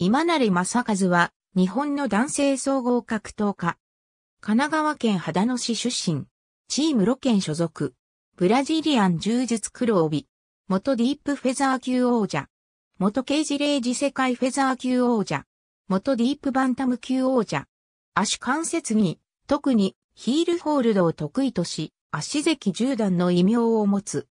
今成正和は、日本の男性総合格闘家。神奈川県秦野市出身。チームロケン所属。ブラジリアン柔術黒帯。元ディープフェザー級王者。元刑事レイジ世界フェザー級王者。元ディープバンタム級王者。足関節に、特にヒールホールドを得意とし、足関十段の異名を持つ。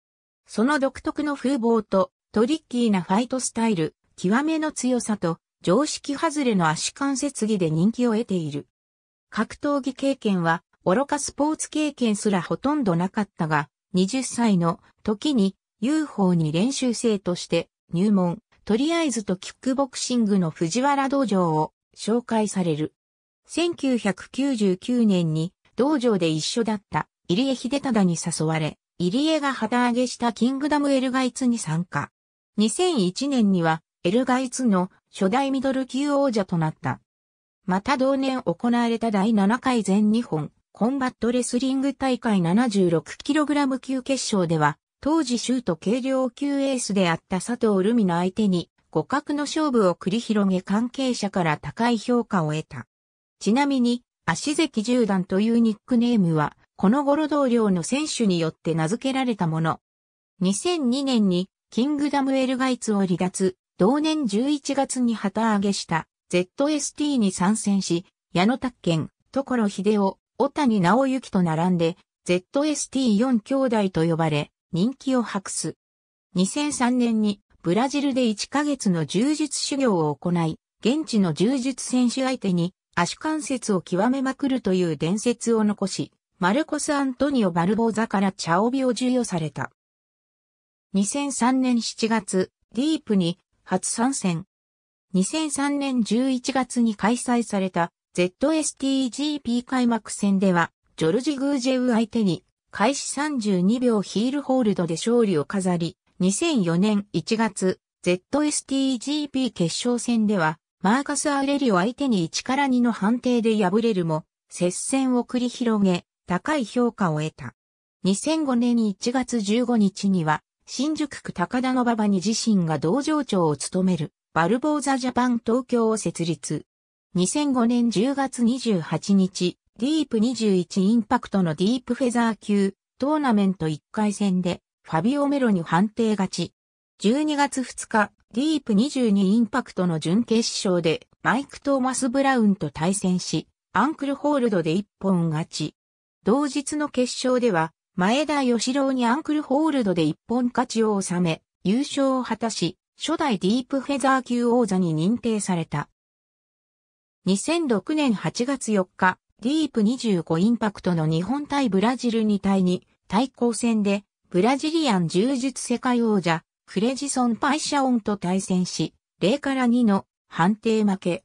その独特の風貌とトリッキーなファイトスタイル、極めの強さと常識外れの足関節技で人気を得ている。格闘技経験は、愚かスポーツ経験すらほとんどなかったが、20歳の時に UFO に練習生として入門、とりあえずとキックボクシングの藤原道場を紹介される。1999年に道場で一緒だった入江秀忠に誘われ、入江が旗揚げしたキングダムエルガイツに参加。2001年にはエルガイツの初代ミドル級王者となった。また同年行われた第7回全日本コンバットレスリング大会 76kg 級決勝では、当時シュート軽量級エースであった佐藤ルミの相手に互角の勝負を繰り広げ関係者から高い評価を得た。ちなみに、足関十段というニックネームは、この頃同僚の選手によって名付けられたもの。2002年にキングダムエルガイツを離脱、同年11月に旗揚げした ZST に参戦し、矢野卓健、所秀夫、小谷直之と並んで ZST4 兄弟と呼ばれ、人気を博す。2003年にブラジルで1ヶ月の柔術修行を行い、現地の柔術選手相手に足関節を極めまくるという伝説を残し、マルコス・アントニオ・バルボーザから茶帯を授与された。2003年7月、ディープに初参戦。2003年11月に開催された ZSTGP 開幕戦では、ジョルジ・グージェウ相手に、開始32秒ヒールホールドで勝利を飾り、2004年1月、ZSTGP 決勝戦では、マーカス・アレリを相手に1から2の判定で敗れるも、接戦を繰り広げ、高い評価を得た。2005年1月15日には、新宿区高田馬場に自身が道場長を務める、バルボーザジャパン東京を設立。2005年10月28日、ディープ21インパクトのディープフェザー級、トーナメント1回戦で、ファビオメロに判定勝ち。12月2日、ディープ22インパクトの準決勝で、マイク・トーマス・ブラウンと対戦し、アンクルホールドで一本勝ち。同日の決勝では、前田義郎にアンクルホールドで一本勝ちを収め、優勝を果たし、初代ディープフェザー級王座に認定された。2006年8月4日、ディープ25インパクトの日本対ブラジル2対2対抗戦で、ブラジリアン柔術世界王者、クレジソン・パイシャオンと対戦し、0から2の判定負け。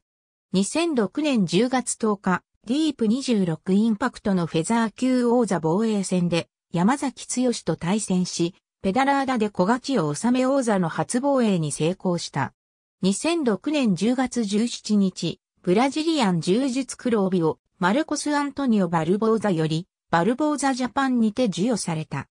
2006年10月10日、ディープ26インパクトのフェザー級王座防衛戦で、山崎剛と対戦し、ペダラーダで小勝を治め王座の初防衛に成功した。2006年10月17日、ブラジリアン柔術黒帯をマルコス・アントニオ・バルボーザより、バルボーザ・ジャパンにて授与された。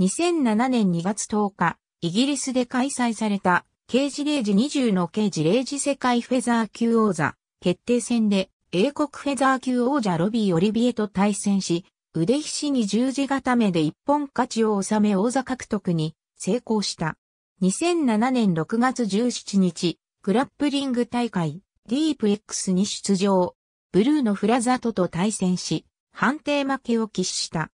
2007年2月10日、イギリスで開催された、ケージレージ20のケージレージ世界フェザー級王座決定戦で、英国フェザー級王者ロビー・オリビエと対戦し、腕ひしに十字固めで一本勝ちを収め王座獲得に成功した。2007年6月17日、グラップリング大会、ディープ X に出場。ブルーのフラザトと対戦し、判定負けを喫した。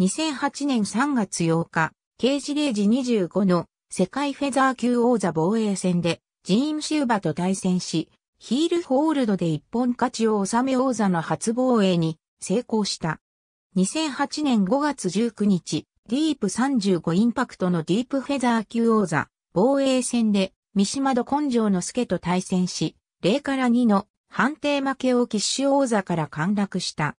2008年3月8日、ケージレージ25の世界フェザー級王座防衛戦で、ジーン・シューバと対戦し、ヒールホールドで一本勝ちを収め王座の初防衛に成功した。2008年5月19日、ディープ35インパクトのディープフェザー級王座、防衛戦で、三島戸根性の助と対戦し、0から2の判定負けを喫手王座から陥落した。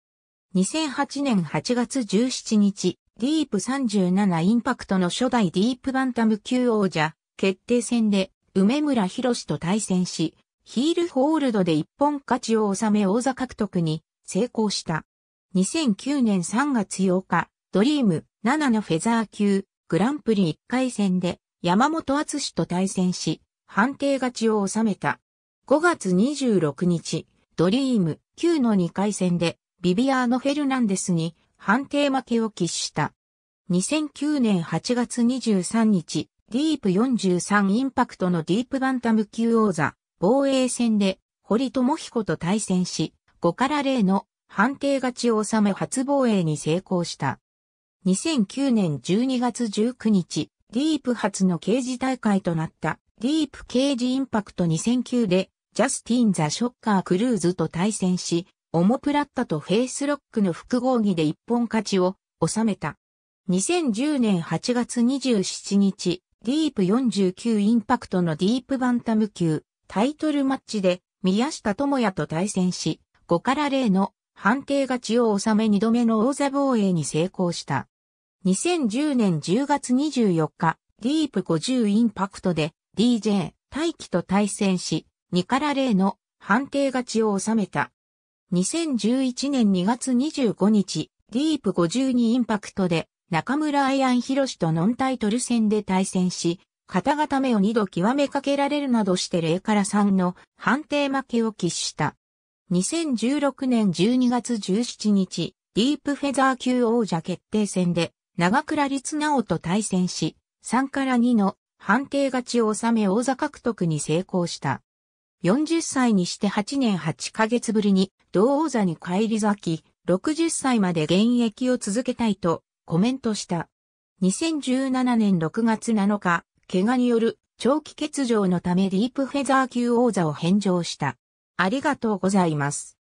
2008年8月17日、ディープ37インパクトの初代ディープバンタム級王者、決定戦で、梅村博と対戦し、ヒールホールドで一本勝ちを収め王座獲得に成功した。2009年3月8日、ドリーム7のフェザー級グランプリ1回戦で山本厚史と対戦し、判定勝ちを収めた。5月26日、ドリーム9の2回戦でビビアーノ・フェルナンデスに判定負けを喫した。2009年8月23日、ディープ43インパクトのディープバンタム級王座防衛戦で堀智彦と対戦し、5から0の判定勝ちを収め初防衛に成功した。2009年12月19日、ディープ初の刑事大会となったディープ刑事インパクト2009でジャスティン・ザ・ショッカー・クルーズと対戦し、オモプラッタとフェイスロックの複合技で一本勝ちを収めた。2010年8月27日、ディープ49インパクトのディープバンタム級タイトルマッチで宮下智也と対戦し、5から0の判定勝ちを収め2度目の王座防衛に成功した。2010年10月24日、ディープ50インパクトで DJ 大輝と対戦し、2から0の判定勝ちを収めた。2011年2月25日、ディープ52インパクトで中村アイアンヒロシとノンタイトル戦で対戦し、片固めを2度極めかけられるなどして0から3の判定負けを喫した。2016年12月17日、ディープフェザー級王者決定戦で、長倉律直と対戦し、3から2の判定勝ちを収め王座獲得に成功した。40歳にして8年8ヶ月ぶりに同王座に返り咲き、60歳まで現役を続けたいとコメントした。2017年6月7日、怪我による長期欠場のためディープフェザー級王座を返上した。ありがとうございます。